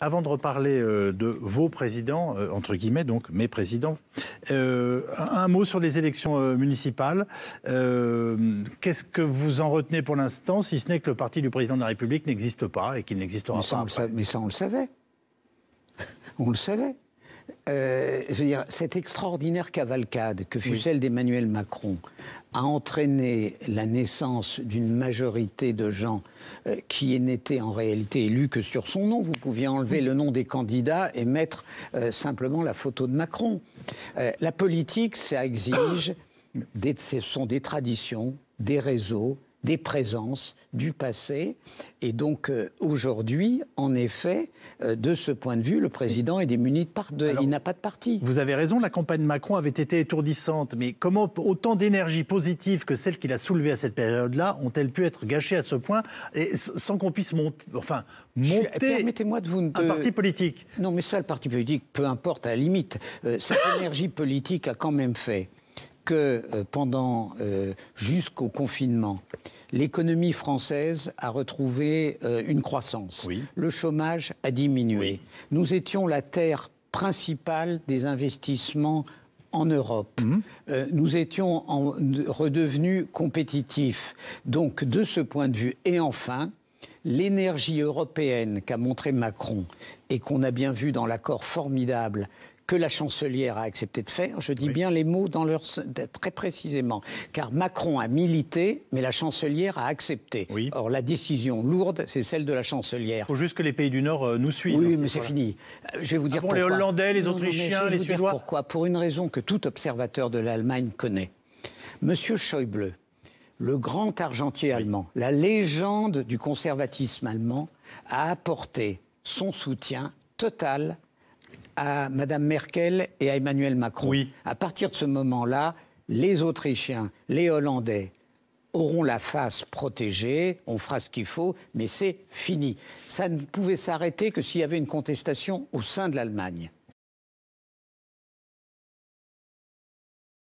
Avant de reparler euh, de vos présidents, euh, entre guillemets, donc mes présidents, euh, un, mot sur les élections municipales. Qu'est-ce que vous en retenez pour l'instant, si ce n'est que le parti du président de la République n'existe pas et qu'il n'existera pas Mais ça, on le savait. on le savait. Euh, je veux dire, cette extraordinaire cavalcade que fut celle d'Emmanuel Macron a entraîné la naissance d'une majorité de gens euh, qui n'étaient en réalité élus que sur son nom. Vous pouviez enlever le nom des candidats et mettre euh, simplement la photo de Macron. la politique, ça exige, ce sont des traditions, des réseaux, des présences du passé. Et donc euh, aujourd'hui, en effet, euh, de ce point de vue, le président est démuni de part. De, il n'a pas de parti. Vous avez raison, la campagne Macron avait été étourdissante, mais comment autant d'énergie positive que celle qu'il a soulevée à cette période-là ont-elles pu être gâchées à ce point, sans qu'on puisse monter, enfin monter Permettez-moi de vous un parti politique. Non, mais ça, le parti politique, peu importe, à la limite, euh, cette énergie politique a quand même fait que euh, pendant euh, jusqu'au confinement, l'économie française a retrouvé euh, une croissance. Le chômage a diminué. Nous étions la terre principale des investissements en Europe. Mmh. nous étions redevenus compétitifs. Donc, de ce point de vue, et enfin, l'énergie européenne qu'a montré Macron et qu'on a bien vu dans l'accord formidable que la chancelière a accepté de faire. Je dis bien les mots dans leur, très précisément, car Macron a milité, mais la chancelière a accepté. Or, la décision lourde, c'est celle de la chancelière. Il faut juste que les pays du Nord euh, nous suivent. Oui, hein, mais c'est fini. Euh, je vais vous ah dire Les Hollandais, les Autrichiens, les vous pourquoi Pour une raison que tout observateur de l'Allemagne connaît. Monsieur Schäuble, le grand argentier allemand, la légende du conservatisme allemand, a apporté son soutien total à Mme Merkel et à Emmanuel Macron. À partir de ce moment-là, les Autrichiens, les Hollandais auront la face protégée, on fera ce qu'il faut, mais c'est fini. Ça ne pouvait s'arrêter que s'il y avait une contestation au sein de l'Allemagne.